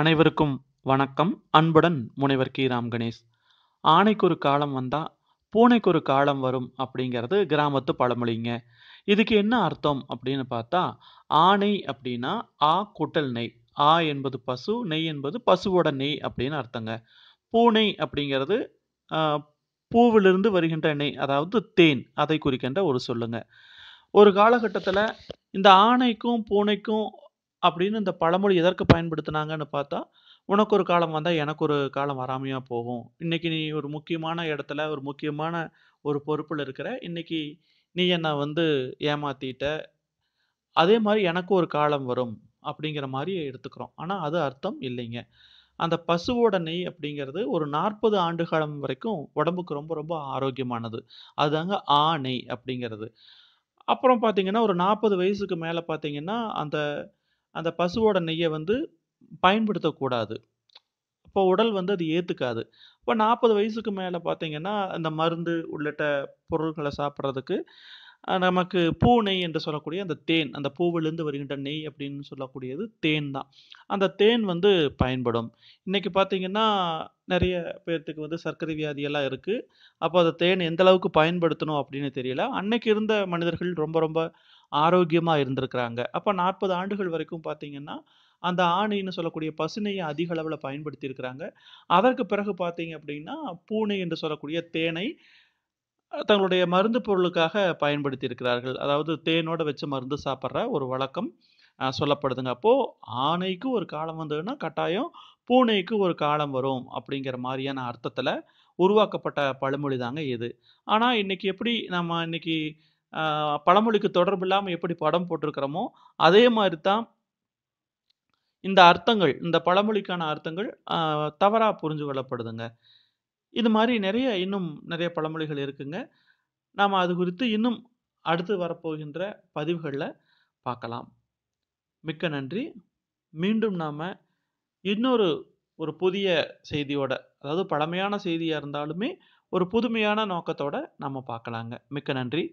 அனைவருக்கும் வணக்கம் அன்புடன் முனைவர் கி ராம் கணேஷ் ஆணைக்கு ஒரு காலம் வந்தால் பூனைக்கு ஒரு காலம் வரும் அப்படிங்கிறது கிராமத்து பழமொழிங்க இதுக்கு என்ன அர்த்தம் அப்படின்னு பார்த்தா ஆணை அப்படின்னா ஆ குட்டல் நெய் ஆ என்பது பசு நெய் என்பது பசுவோட நெய் அப்படின்னு அர்த்தங்க பூனை அப்படிங்கிறது பூவிலிருந்து வருகின்ற நெய் அதாவது தேன் அதை குறிக்கின்ற ஒரு சொல்லுங்க ஒரு காலகட்டத்தில் இந்த ஆணைக்கும் பூனைக்கும் அப்படின்னு இந்த பழமொழி எதற்கு பயன்படுத்தினாங்கன்னு பார்த்தா உனக்கு ஒரு காலம் வந்தால் எனக்கு ஒரு காலம் வராமையாக போகும் இன்றைக்கி நீ ஒரு முக்கியமான இடத்துல ஒரு முக்கியமான ஒரு பொறுப்பில் இருக்கிற இன்றைக்கி நீ என்னை வந்து ஏமாற்றிட்ட அதே மாதிரி எனக்கு ஒரு காலம் வரும் அப்படிங்கிற மாதிரி எடுத்துக்கிறோம் ஆனால் அது அர்த்தம் இல்லைங்க அந்த பசுவோட நெய் அப்படிங்கிறது ஒரு நாற்பது ஆண்டு காலம் வரைக்கும் உடம்புக்கு ரொம்ப ரொம்ப ஆரோக்கியமானது அதுதாங்க ஆ நெய் அப்படிங்கிறது அப்புறம் பார்த்தீங்கன்னா ஒரு நாற்பது வயசுக்கு மேலே பார்த்தீங்கன்னா அந்த அந்த பசுவோட நெய்யை வந்து பயன்படுத்தக்கூடாது இப்போ உடல் வந்து அது ஏற்றுக்காது இப்போ நாற்பது வயசுக்கு மேலே பார்த்தீங்கன்னா அந்த மருந்து உள்ளிட்ட பொருட்களை சாப்பிட்றதுக்கு நமக்கு பூ நெய் என்று சொல்லக்கூடிய அந்த தேன் அந்த பூவிலிருந்து வருகின்ற நெய் அப்படின்னு சொல்லக்கூடியது தேன் தான் அந்த தேன் வந்து பயன்படும் இன்றைக்கி பார்த்திங்கன்னா நிறைய பேர்த்துக்கு வந்து சர்க்கரை வியாதியெல்லாம் இருக்குது அப்போ அந்த தேன் எந்தளவுக்கு பயன்படுத்தணும் அப்படின்னு தெரியல அன்னைக்கு இருந்த மனிதர்கள் ரொம்ப ரொம்ப ஆரோக்கியமாக இருந்திருக்கிறாங்க அப்போ நாற்பது ஆண்டுகள் வரைக்கும் பார்த்தீங்கன்னா அந்த ஆணைன்னு சொல்லக்கூடிய பசுனையை அதிக அளவில் பயன்படுத்தியிருக்கிறாங்க அதற்கு பிறகு பார்த்தீங்க அப்படின்னா பூனை என்று சொல்லக்கூடிய தேனை தங்களுடைய மருந்து பொருளுக்காக பயன்படுத்தி இருக்கிறார்கள் அதாவது தேனோட வச்சு மருந்து சாப்பிட்ற ஒரு வழக்கம் சொல்லப்படுதுங்க அப்போது ஆணைக்கு ஒரு காலம் வந்ததுன்னா கட்டாயம் பூனைக்கு ஒரு காலம் வரும் அப்படிங்கிற மாதிரியான அர்த்தத்தில் உருவாக்கப்பட்ட பழமொழி தாங்க இது ஆனால் இன்றைக்கி எப்படி நம்ம இன்றைக்கி பழமொழிக்கு தொடர்பு இல்லாமல் எப்படி படம் போட்டிருக்கிறோமோ அதே மாதிரி தான் இந்த அர்த்தங்கள் இந்த பழமொழிக்கான அர்த்தங்கள் தவறாக புரிஞ்சு கொள்ளப்படுதுங்க இது மாதிரி நிறைய இன்னும் நிறைய பழமொழிகள் இருக்குங்க நாம் அது குறித்து இன்னும் அடுத்து வரப்போகின்ற பதிவுகளில் பார்க்கலாம் மிக்க நன்றி மீண்டும் நாம் இன்னொரு ஒரு புதிய செய்தியோட அதாவது பழமையான செய்தியாக இருந்தாலுமே ஒரு புதுமையான நோக்கத்தோட நம்ம பார்க்கலாங்க மிக்க நன்றி